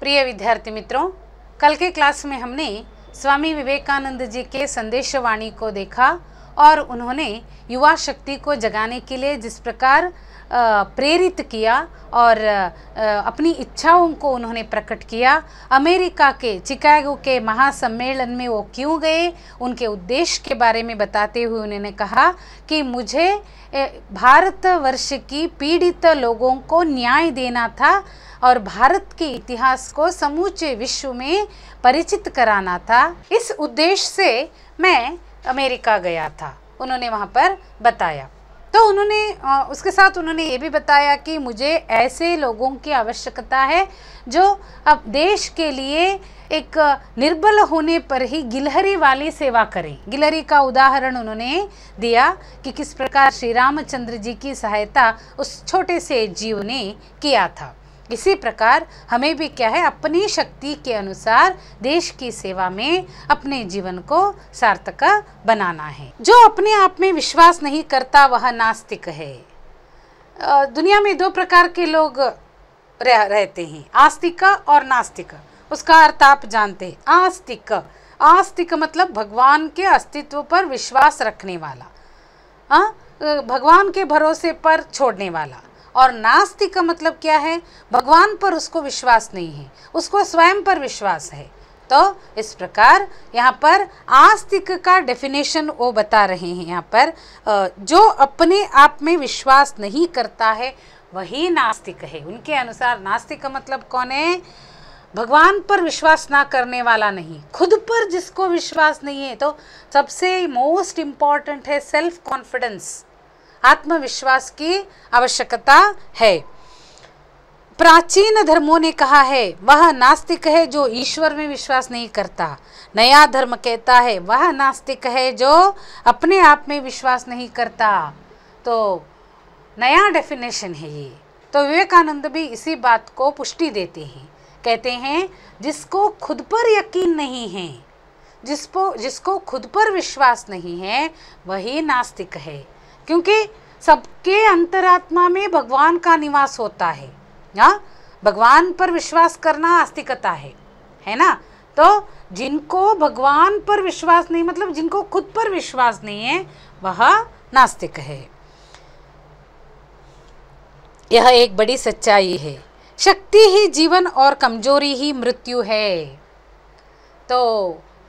प्रिय विद्यार्थी मित्रों कल के क्लास में हमने स्वामी विवेकानंद जी के संदेशवाणी को देखा और उन्होंने युवा शक्ति को जगाने के लिए जिस प्रकार प्रेरित किया और अपनी इच्छाओं को उन्होंने प्रकट किया अमेरिका के चिकागो के महासम्मेलन में वो क्यों गए उनके उद्देश्य के बारे में बताते हुए उन्होंने कहा कि मुझे भारतवर्ष की पीड़ित लोगों को न्याय देना था और भारत के इतिहास को समूचे विश्व में परिचित कराना था इस उद्देश्य से मैं अमेरिका गया था उन्होंने वहाँ पर बताया तो उन्होंने उसके साथ उन्होंने ये भी बताया कि मुझे ऐसे लोगों की आवश्यकता है जो अब देश के लिए एक निर्बल होने पर ही गिलहरी वाली सेवा करें गिलहरी का उदाहरण उन्होंने दिया कि किस प्रकार श्री रामचंद्र जी की सहायता उस छोटे से जीव ने किया था इसी प्रकार हमें भी क्या है अपनी शक्ति के अनुसार देश की सेवा में अपने जीवन को सार्थक बनाना है जो अपने आप में विश्वास नहीं करता वह नास्तिक है दुनिया में दो प्रकार के लोग रह, रहते हैं आस्तिक और नास्तिक उसका अर्थ आप जानते हैं आस्तिक आस्तिक मतलब भगवान के अस्तित्व पर विश्वास रखने वाला आ? भगवान के भरोसे पर छोड़ने वाला और नास्तिक का मतलब क्या है भगवान पर उसको विश्वास नहीं है उसको स्वयं पर विश्वास है तो इस प्रकार यहाँ पर आस्तिक का डेफिनेशन वो बता रहे हैं यहाँ पर जो अपने आप में विश्वास नहीं करता है वही नास्तिक है उनके अनुसार नास्तिक का मतलब कौन है भगवान पर विश्वास ना करने वाला नहीं खुद पर जिसको विश्वास नहीं है तो सबसे मोस्ट इम्पॉर्टेंट है सेल्फ कॉन्फिडेंस आत्मविश्वास की आवश्यकता है प्राचीन धर्मों ने कहा है वह नास्तिक है जो ईश्वर में विश्वास नहीं करता नया धर्म कहता है वह नास्तिक है जो अपने आप में विश्वास नहीं करता तो नया डेफिनेशन है ये तो विवेकानंद भी इसी बात को पुष्टि देते हैं कहते हैं जिसको खुद पर यकीन नहीं है जिसको जिसको खुद पर विश्वास नहीं है वही नास्तिक है क्योंकि सबके अंतरात्मा में भगवान का निवास होता है हाँ भगवान पर विश्वास करना आस्तिकता है है ना तो जिनको भगवान पर विश्वास नहीं मतलब जिनको खुद पर विश्वास नहीं है वह नास्तिक है यह एक बड़ी सच्चाई है शक्ति ही जीवन और कमजोरी ही मृत्यु है तो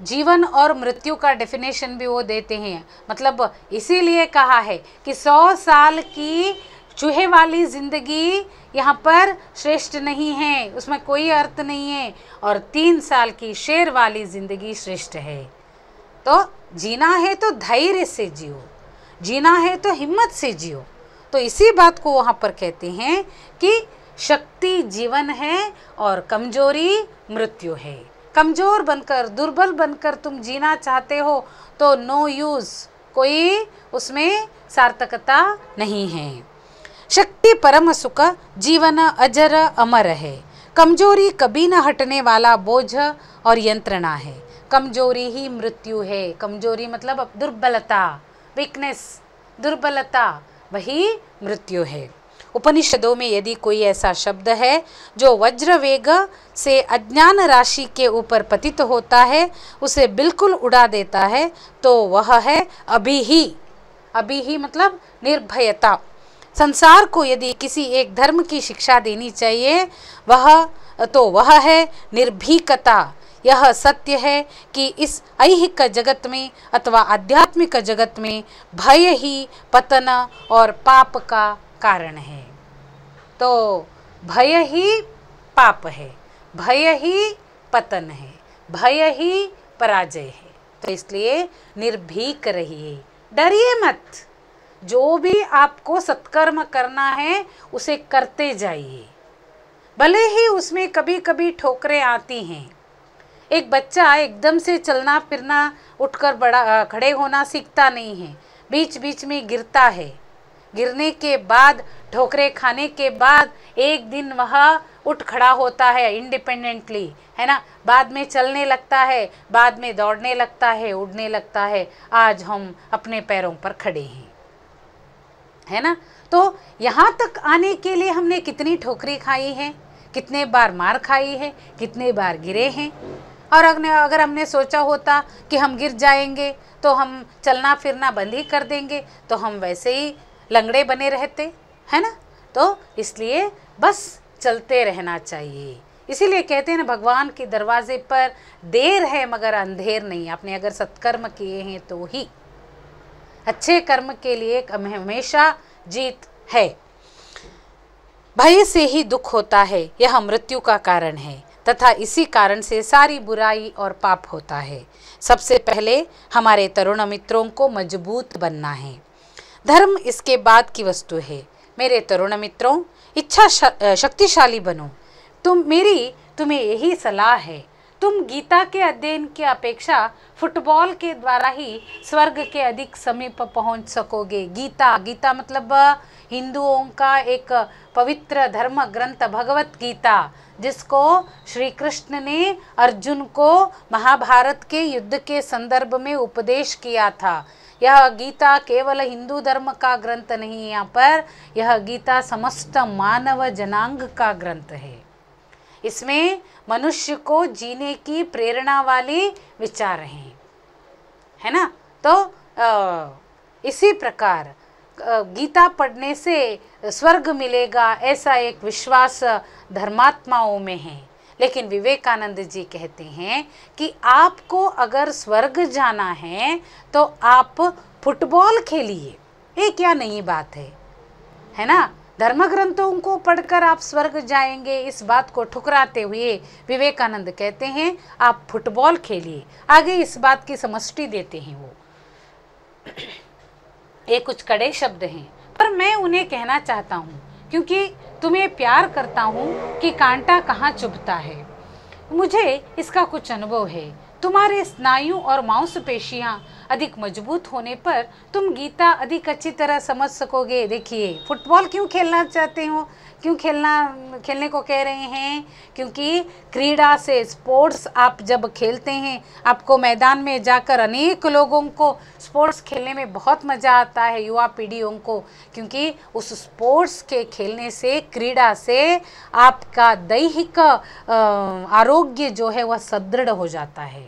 जीवन और मृत्यु का डेफिनेशन भी वो देते हैं मतलब इसीलिए कहा है कि सौ साल की चूहे वाली ज़िंदगी यहाँ पर श्रेष्ठ नहीं है उसमें कोई अर्थ नहीं है और तीन साल की शेर वाली ज़िंदगी श्रेष्ठ है तो जीना है तो धैर्य से जियो जीना है तो हिम्मत से जियो तो इसी बात को वहाँ पर कहते हैं कि शक्ति जीवन है और कमजोरी मृत्यु है कमज़ोर बनकर दुर्बल बनकर तुम जीना चाहते हो तो नो यूज़ कोई उसमें सार्थकता नहीं है शक्ति परम सुख जीवन अजर अमर है कमजोरी कभी न हटने वाला बोझ और यंत्रणा है कमजोरी ही मृत्यु है कमजोरी मतलब दुर्बलता वीकनेस दुर्बलता वही मृत्यु है उपनिषदों में यदि कोई ऐसा शब्द है जो वज्रवेग से अज्ञान राशि के ऊपर पतित होता है उसे बिल्कुल उड़ा देता है तो वह है अभी ही अभी ही मतलब निर्भयता संसार को यदि किसी एक धर्म की शिक्षा देनी चाहिए वह तो वह है निर्भीकता यह सत्य है कि इस ऐहिक जगत में अथवा आध्यात्मिक जगत में भय ही पतन और पाप का कारण है तो भय ही पाप है भय ही पतन है भय ही पराजय है तो इसलिए निर्भीक रहिए डरिए मत जो भी आपको सत्कर्म करना है उसे करते जाइए भले ही उसमें कभी कभी ठोकरें आती हैं एक बच्चा एकदम से चलना फिरना उठकर बड़ा खड़े होना सीखता नहीं है बीच बीच में गिरता है गिरने के बाद ठोकरे खाने के बाद एक दिन वह उठ खड़ा होता है इंडिपेंडेंटली है ना बाद में चलने लगता है बाद में दौड़ने लगता है उड़ने लगता है आज हम अपने पैरों पर खड़े हैं है ना तो यहाँ तक आने के लिए हमने कितनी ठोकरी खाई है कितने बार मार खाई है कितने बार गिरे हैं और अगर हमने सोचा होता कि हम गिर जाएंगे तो हम चलना फिरना बंद ही कर देंगे तो हम वैसे ही लंगड़े बने रहते है ना तो इसलिए बस चलते रहना चाहिए इसीलिए कहते हैं ना भगवान के दरवाजे पर देर है मगर अंधेर नहीं आपने अगर सत्कर्म किए हैं तो ही अच्छे कर्म के लिए हमेशा जीत है भय से ही दुख होता है यह मृत्यु का कारण है तथा इसी कारण से सारी बुराई और पाप होता है सबसे पहले हमारे तरुण मित्रों को मजबूत बनना है धर्म इसके बाद की वस्तु है मेरे तरुण मित्रों इच्छा शक्तिशाली बनो तुम मेरी तुम्हें यही सलाह है तुम गीता के अध्ययन की अपेक्षा फुटबॉल के द्वारा ही स्वर्ग के अधिक समीप पहुंच सकोगे गीता गीता मतलब हिंदुओं का एक पवित्र धर्म ग्रंथ भगवत गीता जिसको श्री कृष्ण ने अर्जुन को महाभारत के युद्ध के संदर्भ में उपदेश किया था यह गीता केवल हिंदू धर्म का ग्रंथ नहीं है यहाँ पर यह गीता समस्त मानव जनांग का ग्रंथ है इसमें मनुष्य को जीने की प्रेरणा वाली विचार हैं है ना तो आ, इसी प्रकार गीता पढ़ने से स्वर्ग मिलेगा ऐसा एक विश्वास धर्मात्माओं में है लेकिन विवेकानंद जी कहते हैं कि आपको अगर स्वर्ग जाना है तो आप फुटबॉल खेलिए ये क्या नई बात है है ना धर्म ग्रंथों को पढ़कर आप स्वर्ग जाएंगे इस बात को ठुकराते हुए विवेकानंद कहते हैं आप फुटबॉल खेलिए आगे इस बात की समष्टि देते हैं वो ये कुछ कड़े शब्द हैं पर मैं उन्हें कहना चाहता हूँ क्योंकि तुम्हें प्यार करता हूँ कि कांटा कहाँ चुभता है मुझे इसका कुछ अनुभव है तुम्हारे स्नायु और मांसपेशियाँ अधिक मजबूत होने पर तुम गीता अधिक अच्छी तरह समझ सकोगे देखिए फुटबॉल क्यों खेलना चाहते हो क्यों खेलना खेलने को कह रहे हैं क्योंकि क्रीड़ा से स्पोर्ट्स आप जब खेलते हैं आपको मैदान में जाकर अनेक लोगों को स्पोर्ट्स खेलने में बहुत मज़ा आता है युवा पीढ़ियों को क्योंकि उस स्पोर्ट्स के खेलने से क्रीड़ा से आपका दैहिक आरोग्य जो है वह सुदृढ़ हो जाता है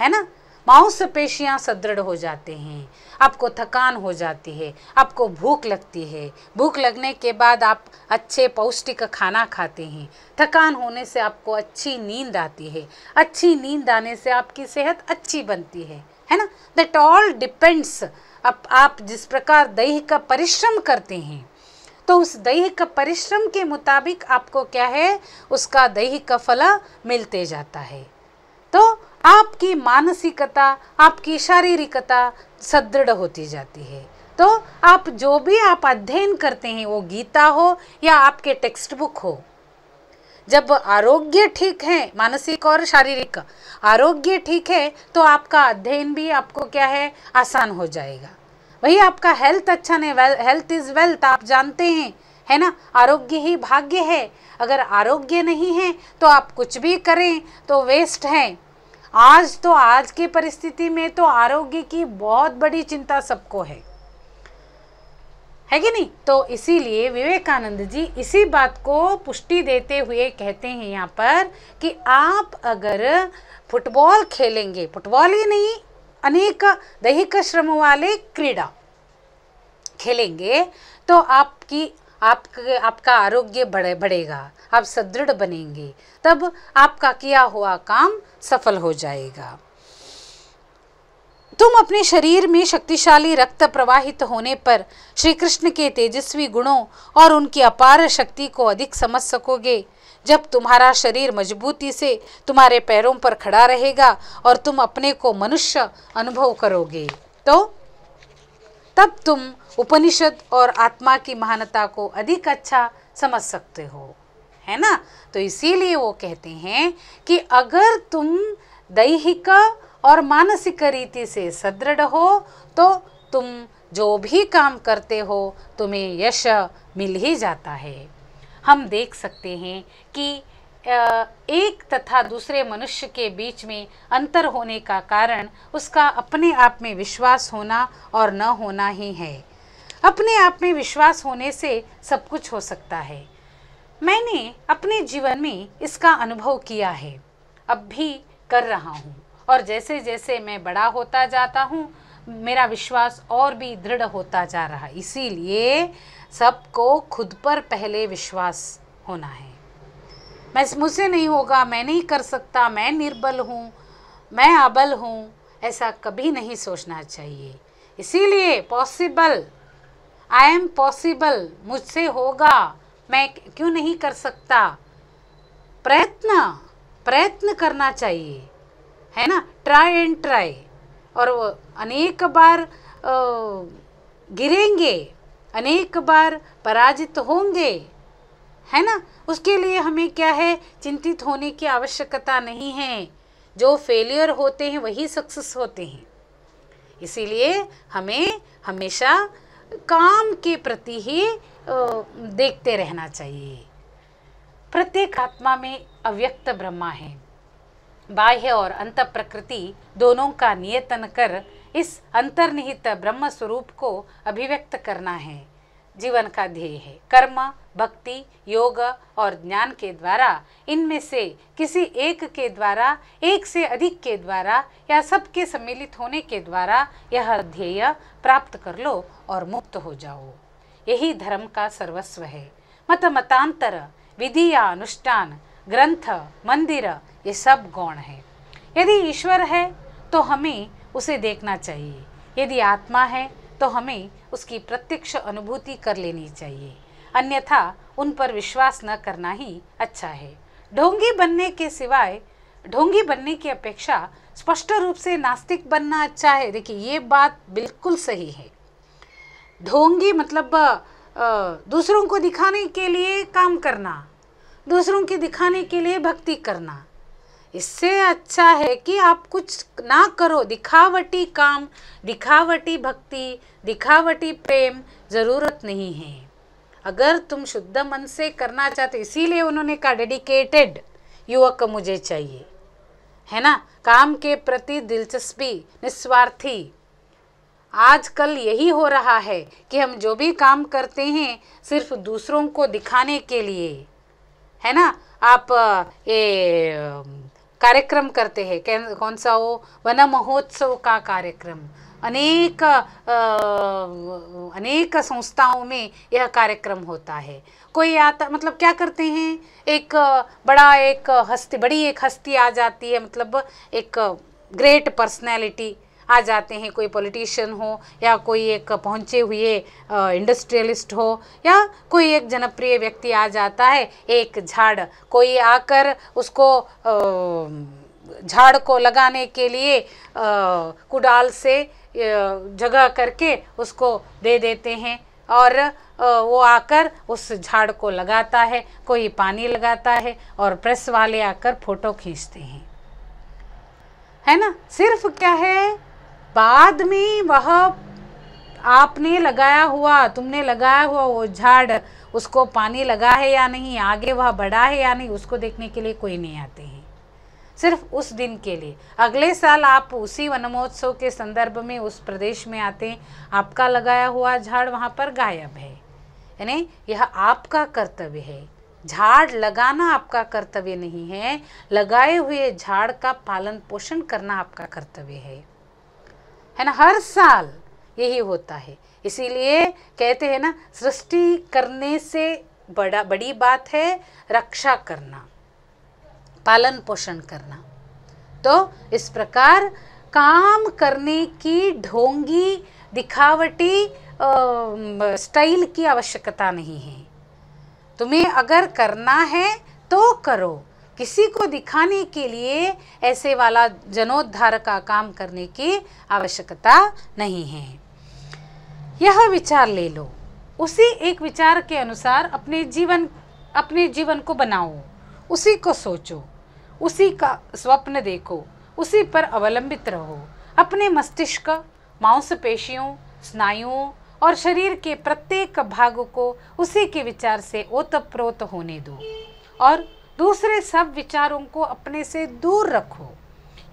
है ना मांसपेशियां सुदृढ़ हो जाते हैं आपको थकान हो जाती है आपको भूख लगती है भूख लगने के बाद आप अच्छे पौष्टिक खाना खाते हैं थकान होने से आपको अच्छी नींद आती है अच्छी नींद आने से आपकी सेहत अच्छी बनती है है ना दैट ऑल डिपेंड्स अब आप जिस प्रकार दही का परिश्रम करते हैं तो उस दैहिक परिश्रम के मुताबिक आपको क्या है उसका दैहिक फल मिलते जाता है तो आपकी मानसिकता आपकी शारीरिकता सुदृढ़ होती जाती है तो आप जो भी आप अध्ययन करते हैं वो गीता हो या आपके टेक्स्ट बुक हो जब आरोग्य ठीक है मानसिक और शारीरिक आरोग्य ठीक है तो आपका अध्ययन भी आपको क्या है आसान हो जाएगा वही आपका हेल्थ अच्छा नहीं वेल हेल्थ इज़ वेल्थ आप जानते हैं है ना आरोग्य ही भाग्य है अगर आरोग्य नहीं है तो आप कुछ भी करें तो वेस्ट हैं आज तो आज की परिस्थिति में तो आरोग्य की बहुत बड़ी चिंता सबको है है कि नहीं तो इसीलिए विवेकानंद जी इसी बात को पुष्टि देते हुए कहते हैं यहाँ पर कि आप अगर फुटबॉल खेलेंगे फुटबॉल ही नहीं अनेक दैहिक श्रम वाले क्रीड़ा खेलेंगे तो आपकी आपके आपका आरोग्य बढ़े बढ़ेगा आप सदृढ़ बनेंगे तब आपका किया हुआ काम सफल हो जाएगा तुम अपने शरीर में शक्तिशाली रक्त प्रवाहित होने पर श्री कृष्ण के तेजस्वी गुणों और उनकी अपार शक्ति को अधिक समझ सकोगे जब तुम्हारा शरीर मजबूती से तुम्हारे पैरों पर खड़ा रहेगा और तुम अपने को मनुष्य अनुभव करोगे तो तब तुम उपनिषद और आत्मा की महानता को अधिक अच्छा समझ सकते हो है ना तो इसीलिए वो कहते हैं कि अगर तुम दैहिक और मानसिक रीति से सदृढ़ हो तो तुम जो भी काम करते हो तुम्हें यश मिल ही जाता है हम देख सकते हैं कि एक तथा दूसरे मनुष्य के बीच में अंतर होने का कारण उसका अपने आप में विश्वास होना और न होना ही है अपने आप में विश्वास होने से सब कुछ हो सकता है मैंने अपने जीवन में इसका अनुभव किया है अब भी कर रहा हूँ और जैसे जैसे मैं बड़ा होता जाता हूँ मेरा विश्वास और भी दृढ़ होता जा रहा है इसीलिए सबको खुद पर पहले विश्वास होना है मैं मुझसे नहीं होगा मैं नहीं कर सकता मैं निर्बल हूँ मैं अबल हूँ ऐसा कभी नहीं सोचना चाहिए इसीलिए पॉसिबल आई एम पॉसिबल मुझसे होगा मैं क्यों नहीं कर सकता प्रयत्न प्रयत्न करना चाहिए है ना ट्राई एंड ट्राई और अनेक बार गिरेंगे अनेक बार पराजित होंगे है ना उसके लिए हमें क्या है चिंतित होने की आवश्यकता नहीं है जो फेलियर होते हैं वही सक्सेस होते हैं इसीलिए हमें हमेशा काम के प्रति ही देखते रहना चाहिए प्रत्येक आत्मा में अव्यक्त ब्रह्मा है बाह्य और अंत प्रकृति दोनों का नियतन कर इस अंतर्निहित ब्रह्म स्वरूप को अभिव्यक्त करना है जीवन का ध्येय है कर्म भक्ति योग और ज्ञान के द्वारा इनमें से किसी एक के द्वारा एक से अधिक के द्वारा या सबके सम्मिलित होने के द्वारा यह ध्येय प्राप्त कर लो और मुक्त हो जाओ यही धर्म का सर्वस्व है मत मतांतर विधि या अनुष्ठान ग्रंथ मंदिर ये सब गौण है यदि ईश्वर है तो हमें उसे देखना चाहिए यदि आत्मा है तो हमें उसकी प्रत्यक्ष अनुभूति कर लेनी चाहिए अन्यथा उन पर विश्वास न करना ही अच्छा है ढोंगी बनने के सिवाय ढोंगी बनने की अपेक्षा स्पष्ट रूप से नास्तिक बनना अच्छा है देखिए ये बात बिल्कुल सही है ढोंगी मतलब दूसरों को दिखाने के लिए काम करना दूसरों के दिखाने के लिए भक्ति करना इससे अच्छा है कि आप कुछ ना करो दिखावटी काम दिखावटी भक्ति दिखावटी प्रेम ज़रूरत नहीं है अगर तुम शुद्ध मन से करना चाहते इसीलिए उन्होंने कहा डेडिकेटेड युवक मुझे चाहिए है ना काम के प्रति दिलचस्पी निस्वार्थी आजकल यही हो रहा है कि हम जो भी काम करते हैं सिर्फ दूसरों को दिखाने के लिए है ना आप ये कार्यक्रम करते हैं कौन सा वो वन महोत्सव का कार्यक्रम अनेक अनेक संस्थाओं में यह कार्यक्रम होता है कोई आता मतलब क्या करते हैं एक बड़ा एक हस्ती बड़ी एक हस्ती आ जाती है मतलब एक ग्रेट पर्सनैलिटी आ जाते हैं कोई पॉलिटिशियन हो या कोई एक पहुंचे हुए इंडस्ट्रियलिस्ट हो या कोई एक जनप्रिय व्यक्ति आ जाता है एक झाड़ कोई आकर उसको झाड़ को लगाने के लिए कुडाल से जगह करके उसको दे देते हैं और वो आकर उस झाड़ को लगाता है कोई पानी लगाता है और प्रेस वाले आकर फोटो खींचते हैं है ना सिर्फ क्या है बाद में वह आपने लगाया हुआ तुमने लगाया हुआ वो झाड़ उसको पानी लगा है या नहीं आगे वह बढ़ा है या नहीं उसको देखने के लिए कोई नहीं आते हैं सिर्फ उस दिन के लिए अगले साल आप उसी वनमहोत्सव के संदर्भ में उस प्रदेश में आते हैं आपका लगाया हुआ झाड़ वहाँ पर गायब है यानी यह आपका कर्तव्य है झाड़ लगाना आपका कर्तव्य नहीं है लगाए हुए झाड़ का पालन पोषण करना आपका कर्तव्य है है ना हर साल यही होता है इसीलिए कहते हैं ना सृष्टि करने से बड़ा बड़ी बात है रक्षा करना पालन पोषण करना तो इस प्रकार काम करने की ढोंगी दिखावटी स्टाइल की आवश्यकता नहीं है तुम्हें अगर करना है तो करो किसी को दिखाने के लिए ऐसे वाला जनोद्धार का काम करने की आवश्यकता नहीं है यह विचार ले लो उसी एक विचार के अनुसार अपने जीवन अपने जीवन को बनाओ उसी को सोचो उसी का स्वप्न देखो उसी पर अवलंबित रहो अपने मस्तिष्क मांसपेशियों स्नायुओं और शरीर के प्रत्येक भाग को उसी के विचार से ओतप्रोत होने दो और दूसरे सब विचारों को अपने से दूर रखो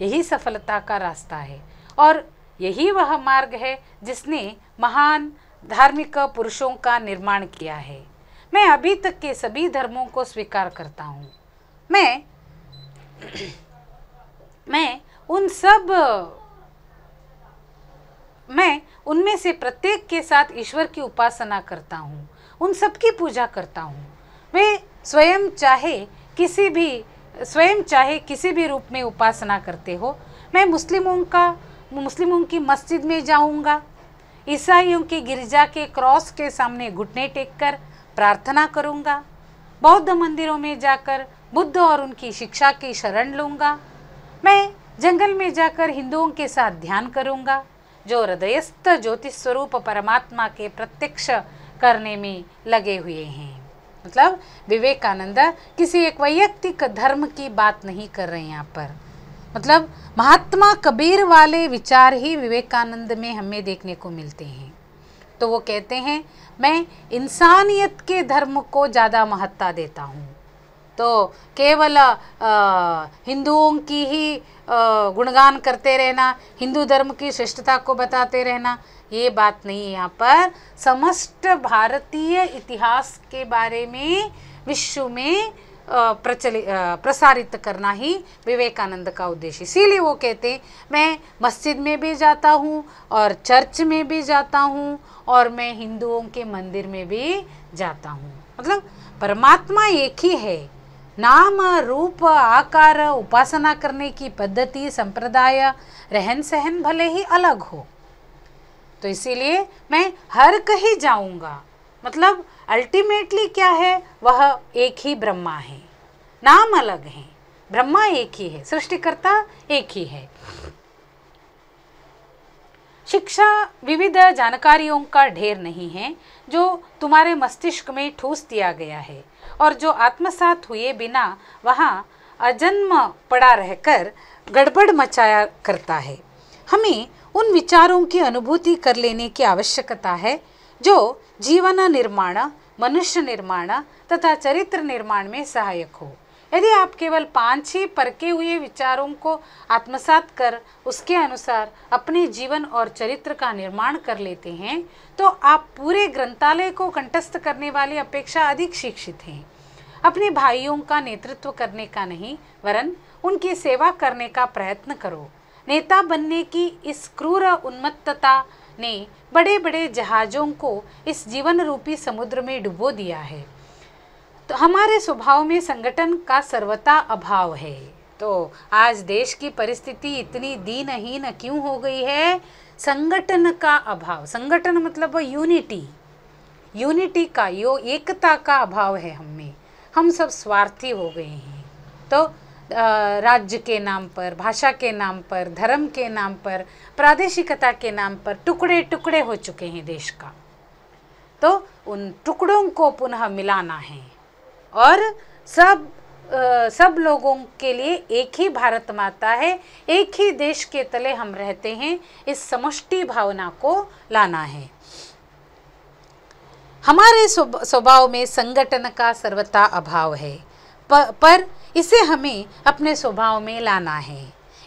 यही सफलता का रास्ता है और यही वह मार्ग है जिसने महान धार्मिक पुरुषों का निर्माण किया है मैं अभी तक के सभी धर्मों को स्वीकार करता हूँ मैं मैं उन सब मैं उनमें से प्रत्येक के साथ ईश्वर की उपासना करता हूँ उन सब की पूजा करता हूँ वे स्वयं चाहे किसी भी स्वयं चाहे किसी भी रूप में उपासना करते हो मैं मुस्लिमों का मुस्लिमों की मस्जिद में जाऊंगा ईसाइयों के गिरजा के क्रॉस के सामने घुटने टेक कर प्रार्थना करूंगा बौद्ध मंदिरों में जाकर बुद्ध और उनकी शिक्षा की शरण लूंगा मैं जंगल में जाकर हिंदुओं के साथ ध्यान करूंगा जो हृदयस्थ ज्योतिष स्वरूप परमात्मा के प्रत्यक्ष करने में लगे हुए हैं मतलब विवेकानंद किसी एक वैयक्तिक धर्म की बात नहीं कर रहे हैं यहाँ पर मतलब महात्मा कबीर वाले विचार ही विवेकानंद में हमें देखने को मिलते हैं तो वो कहते हैं मैं इंसानियत के धर्म को ज़्यादा महत्ता देता हूँ तो केवल हिंदुओं की ही गुणगान करते रहना हिंदू धर्म की श्रेष्ठता को बताते रहना ये बात नहीं यहाँ पर समस्त भारतीय इतिहास के बारे में विश्व में प्रचलित प्रसारित करना ही विवेकानंद का उद्देश्य इसीलिए वो कहते हैं मैं मस्जिद में भी जाता हूँ और चर्च में भी जाता हूँ और मैं हिंदुओं के मंदिर में भी जाता हूँ मतलब परमात्मा एक ही है नाम रूप आकार उपासना करने की पद्धति संप्रदाय रहन सहन भले ही अलग हो तो इसीलिए मैं हर कहीं जाऊंगा मतलब अल्टीमेटली क्या है वह एक ही ब्रह्मा है नाम अलग है ब्रह्मा एक ही है सृष्टिकर्ता एक ही है शिक्षा विविध जानकारियों का ढेर नहीं है जो तुम्हारे मस्तिष्क में ठूस दिया गया है और जो आत्मसात हुए बिना वहाँ अजन्म पड़ा रहकर गड़बड़ मचाया करता है हमें उन विचारों की अनुभूति कर लेने की आवश्यकता है जो जीवन निर्माण मनुष्य निर्माण तथा चरित्र निर्माण में सहायक हो यदि आप केवल पांच ही परके हुए विचारों को आत्मसात कर उसके अनुसार अपने जीवन और चरित्र का निर्माण कर लेते हैं तो आप पूरे ग्रंथालय को कंटस्थ करने वाली अपेक्षा अधिक शिक्षित हैं अपने भाइयों का नेतृत्व करने का नहीं वरन उनकी सेवा करने का प्रयत्न करो नेता बनने की इस क्रूर उन्मत्तता ने बड़े बड़े जहाज़ों को इस जीवन रूपी समुद्र में डुबो दिया है तो हमारे स्वभाव में संगठन का सर्वथा अभाव है तो आज देश की परिस्थिति इतनी दीनहीन क्यों हो गई है संगठन का अभाव संगठन मतलब यूनिटी यूनिटी का यो एकता का अभाव है हम में हम सब स्वार्थी हो गए हैं तो राज्य के नाम पर भाषा के नाम पर धर्म के नाम पर प्रादेशिकता के नाम पर टुकड़े टुकड़े हो चुके हैं देश का तो उन टुकड़ों को पुनः मिलाना है और सब आ, सब लोगों के लिए एक ही भारत माता है एक ही देश के तले हम रहते हैं इस समष्टि भावना को लाना है हमारे स्वभाव में संगठन का सर्वथा अभाव है पर इसे हमें अपने स्वभाव में लाना है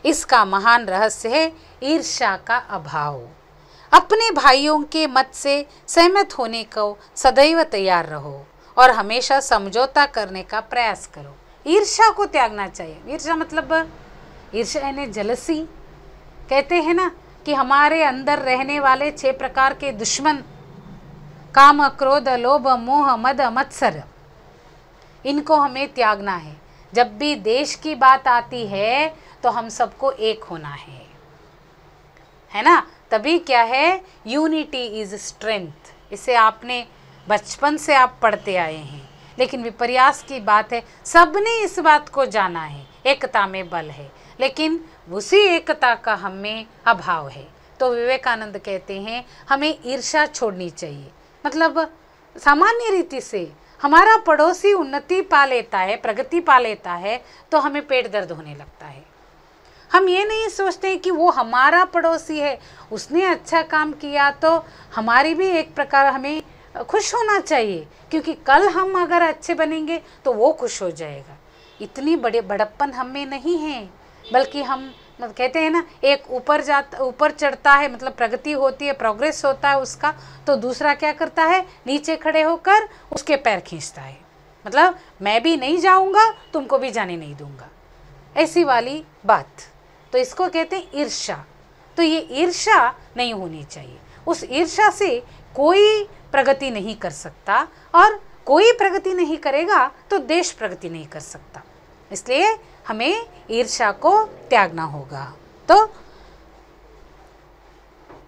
इसका महान रहस्य है ईर्षा का अभाव अपने भाइयों के मत से सहमत होने को सदैव तैयार रहो और हमेशा समझौता करने का प्रयास करो ईर्षा को त्यागना चाहिए ईर्षा मतलब ईर्षा यानी जलसी कहते हैं ना कि हमारे अंदर रहने वाले छह प्रकार के दुश्मन काम क्रोध लोभ मोह मद मत्सर इनको हमें त्यागना है जब भी देश की बात आती है तो हम सबको एक होना है है ना तभी क्या है यूनिटी इज़ स्ट्रेंथ इसे आपने बचपन से आप पढ़ते आए हैं लेकिन विपर्यास की बात है सबने इस बात को जाना है एकता में बल है लेकिन उसी एकता का हमें अभाव है तो विवेकानंद कहते हैं हमें ईर्षा छोड़नी चाहिए मतलब सामान्य रीति से हमारा पड़ोसी उन्नति पा लेता है प्रगति पा लेता है तो हमें पेट दर्द होने लगता है हम ये नहीं सोचते कि वो हमारा पड़ोसी है उसने अच्छा काम किया तो हमारी भी एक प्रकार हमें खुश होना चाहिए क्योंकि कल हम अगर अच्छे बनेंगे तो वो खुश हो जाएगा इतनी बड़े बड़प्पन हमें नहीं है बल्कि हम मतलब कहते हैं ना एक ऊपर जाता ऊपर चढ़ता है मतलब प्रगति होती है प्रोग्रेस होता है उसका तो दूसरा क्या करता है नीचे खड़े होकर उसके पैर खींचता है मतलब मैं भी नहीं जाऊंगा तुमको भी जाने नहीं दूंगा ऐसी वाली बात तो इसको कहते हैं ईर्षा तो ये ईर्षा नहीं होनी चाहिए उस ईर्षा से कोई प्रगति नहीं कर सकता और कोई प्रगति नहीं करेगा तो देश प्रगति नहीं कर सकता इसलिए हमें ईर्षा को त्यागना होगा तो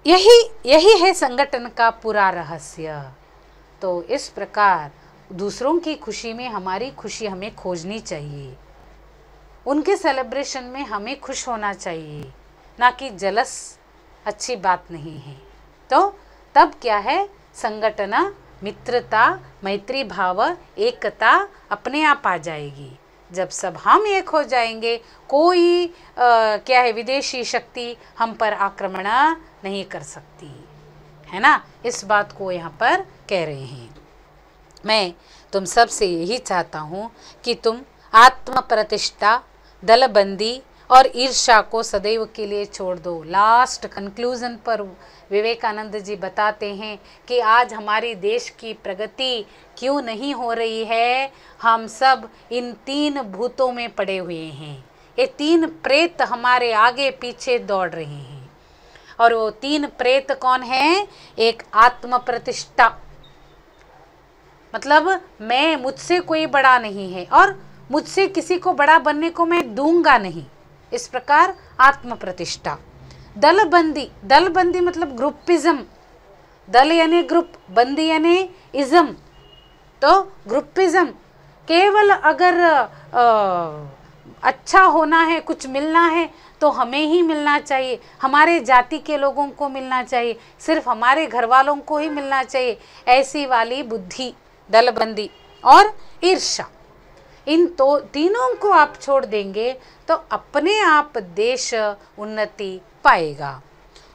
यही यही है संगठन का पूरा रहस्य तो इस प्रकार दूसरों की खुशी में हमारी खुशी हमें खोजनी चाहिए उनके सेलिब्रेशन में हमें खुश होना चाहिए ना कि जलस अच्छी बात नहीं है तो तब क्या है संगठन मित्रता मैत्री भाव एकता अपने आप आ जाएगी जब सब हम एक हो जाएंगे कोई आ, क्या है विदेशी शक्ति हम पर आक्रमण नहीं कर सकती है ना इस बात को यहाँ पर कह रहे हैं मैं तुम सब से यही चाहता हूँ कि तुम आत्म प्रतिष्ठा दलबंदी और ईर्षा को सदैव के लिए छोड़ दो लास्ट कंक्लूजन पर विवेकानंद जी बताते हैं कि आज हमारी देश की प्रगति क्यों नहीं हो रही है हम सब इन तीन भूतों में पड़े हुए हैं ये तीन प्रेत हमारे आगे पीछे दौड़ रहे हैं और वो तीन प्रेत कौन है एक आत्म प्रतिष्ठा मतलब मैं मुझसे कोई बड़ा नहीं है और मुझसे किसी को बड़ा बनने को मैं दूंगा नहीं इस प्रकार आत्म प्रतिष्ठा दलबंदी दलबंदी मतलब ग्रुपिज्म दल यानी ग्रुप बंदी यानी इज्म तो ग्रुपिज्म केवल अगर आ, अच्छा होना है कुछ मिलना है तो हमें ही मिलना चाहिए हमारे जाति के लोगों को मिलना चाहिए सिर्फ हमारे घर वालों को ही मिलना चाहिए ऐसी वाली बुद्धि दलबंदी और ईर्षा इन तो तीनों को आप छोड़ देंगे तो अपने आप देश उन्नति पाएगा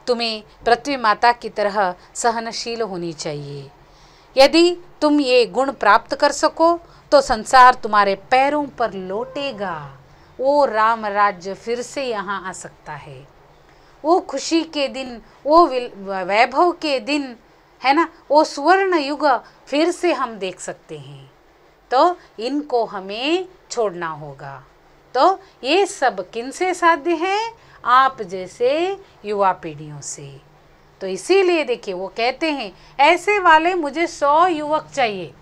तुम्हें पृथ्वी माता की तरह सहनशील होनी चाहिए यदि तुम ये गुण प्राप्त कर सको तो संसार तुम्हारे पैरों पर लौटेगा वो राम राज्य फिर से यहाँ आ सकता है वो खुशी के दिन वो वैभव के दिन है ना वो सुवर्ण युग फिर से हम देख सकते हैं तो इनको हमें छोड़ना होगा तो ये सब किन से साध्य है आप जैसे युवा पीढ़ियों से तो इसीलिए देखिए वो कहते हैं ऐसे वाले मुझे सौ युवक चाहिए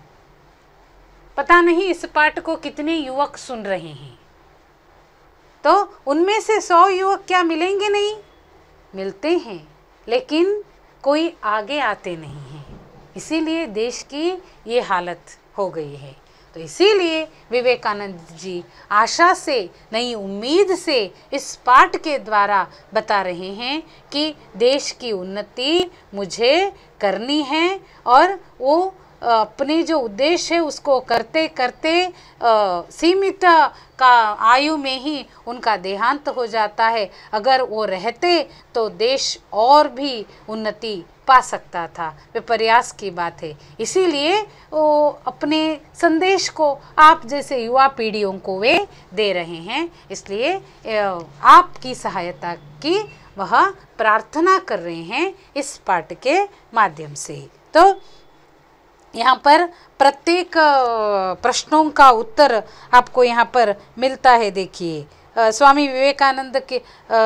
पता नहीं इस पाठ को कितने युवक सुन रहे हैं तो उनमें से सौ युवक क्या मिलेंगे नहीं मिलते हैं लेकिन कोई आगे आते नहीं हैं इसीलिए देश की ये हालत हो गई है तो इसीलिए विवेकानंद जी आशा से नई उम्मीद से इस पाठ के द्वारा बता रहे हैं कि देश की उन्नति मुझे करनी है और वो अपने जो उद्देश्य है उसको करते करते सीमित का आयु में ही उनका देहांत हो जाता है अगर वो रहते तो देश और भी उन्नति पा सकता था वे प्रयास की बात है इसीलिए वो अपने संदेश को आप जैसे युवा पीढ़ियों को वे दे रहे हैं इसलिए आपकी सहायता की वह प्रार्थना कर रहे हैं इस पाठ के माध्यम से तो यहाँ पर प्रत्येक प्रश्नों का उत्तर आपको यहाँ पर मिलता है देखिए स्वामी विवेकानंद के आ,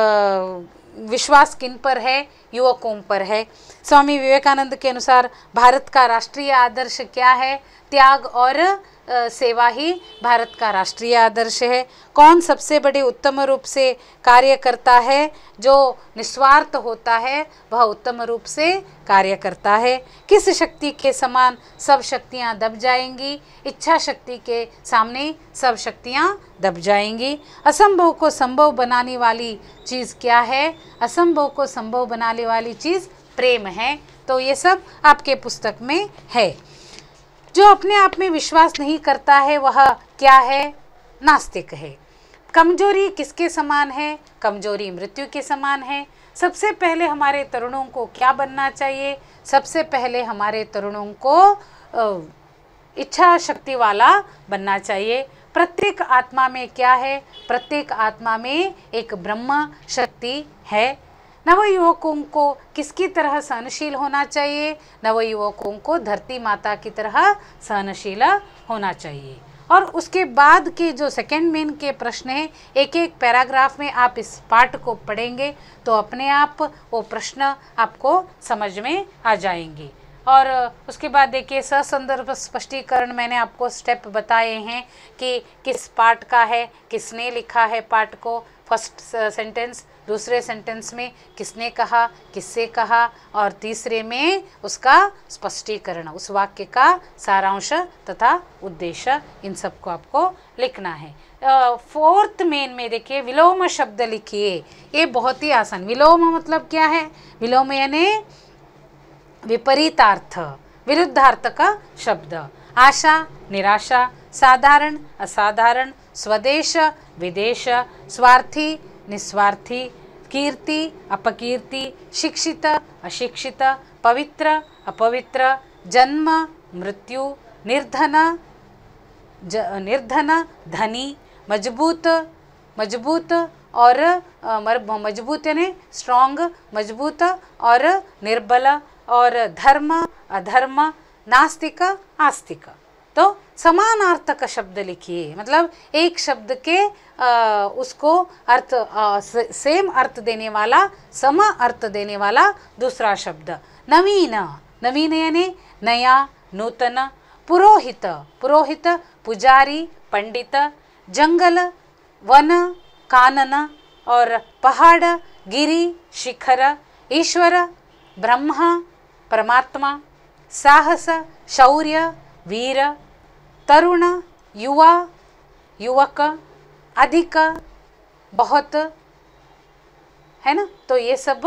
विश्वास किन पर है युवकों पर है स्वामी विवेकानंद के अनुसार भारत का राष्ट्रीय आदर्श क्या है त्याग और सेवा ही भारत का राष्ट्रीय आदर्श है कौन सबसे बड़े उत्तम रूप से कार्य करता है जो निस्वार्थ होता है वह उत्तम रूप से कार्य करता है किस शक्ति के समान सब शक्तियाँ दब जाएंगी इच्छा शक्ति के सामने सब शक्तियाँ दब जाएंगी असंभव को संभव बनाने वाली चीज़ क्या है असंभव को संभव बनाने वाली चीज़ प्रेम है तो ये सब आपके पुस्तक में है जो अपने आप में विश्वास नहीं करता है वह क्या है नास्तिक है कमजोरी किसके समान है कमजोरी मृत्यु के समान है सबसे पहले हमारे तरुणों को क्या बनना चाहिए सबसे पहले हमारे तरुणों को इच्छा शक्ति वाला बनना चाहिए प्रत्येक आत्मा में क्या है प्रत्येक आत्मा में एक ब्रह्म शक्ति है नवयुवकों को किसकी तरह सहनशील होना चाहिए नवयुवकों को धरती माता की तरह सहनशील होना चाहिए और उसके बाद के जो सेकेंड मेन के प्रश्न हैं एक एक पैराग्राफ में आप इस पार्ट को पढ़ेंगे तो अपने आप वो प्रश्न आपको समझ में आ जाएंगे और उसके बाद देखिए ससंदर्भ स्पष्टीकरण मैंने आपको स्टेप बताए हैं कि किस पार्ट का है किसने लिखा है पार्ट को फर्स्ट सेंटेंस दूसरे सेंटेंस में किसने कहा किससे कहा और तीसरे में उसका स्पष्टीकरण उस वाक्य का सारांश तथा उद्देश्य इन सबको आपको लिखना है फोर्थ मेन में देखिए विलोम शब्द लिखिए ये बहुत ही आसान विलोम मतलब क्या है विलोम यानी विपरीतार्थ विरुद्धार्थ का शब्द आशा निराशा साधारण असाधारण स्वदेश विदेश स्वार्थी निस्वार्थी कीर्ति अपकीर्ति शिक्षित अशिक्षित पवित्र अपवित्र जन्म मृत्यु निर्धन ज निर्धन धनी मजबूत मजबूत और मजबूत यानी स्ट्रांग मजबूत और निर्बल और धर्म अधर्म नास्तिक आस्तिक तो समानार्थक शब्द लिखिए मतलब एक शब्द के आ, उसको अर्थ आ, से, सेम अर्थ देने वाला सम अर्थ देने वाला दूसरा शब्द नवीन नवीन यानी नया नूतन पुरोहित पुरोहित पुजारी पंडित जंगल वन कानन और पहाड़ गिरी शिखर ईश्वर ब्रह्मा परमात्मा साहस शौर्य वीर तरुण युवा युवक अधिक बहुत है ना तो ये सब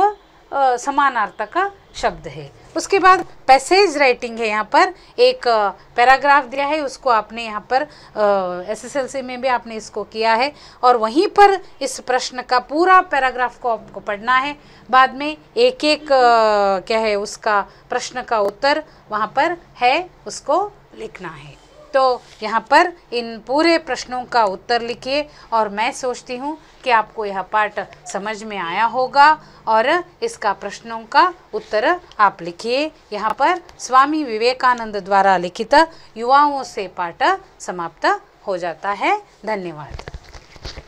समानार्थक शब्द है उसके बाद पैसेज राइटिंग है यहाँ पर एक पैराग्राफ दिया है उसको आपने यहाँ पर एसएसएलसी में भी आपने इसको किया है और वहीं पर इस प्रश्न का पूरा पैराग्राफ को आपको पढ़ना है बाद में एक एक क्या है उसका प्रश्न का उत्तर वहाँ पर है उसको लिखना है तो यहाँ पर इन पूरे प्रश्नों का उत्तर लिखिए और मैं सोचती हूँ कि आपको यह पाठ समझ में आया होगा और इसका प्रश्नों का उत्तर आप लिखिए यहाँ पर स्वामी विवेकानंद द्वारा लिखित युवाओं से पाठ समाप्त हो जाता है धन्यवाद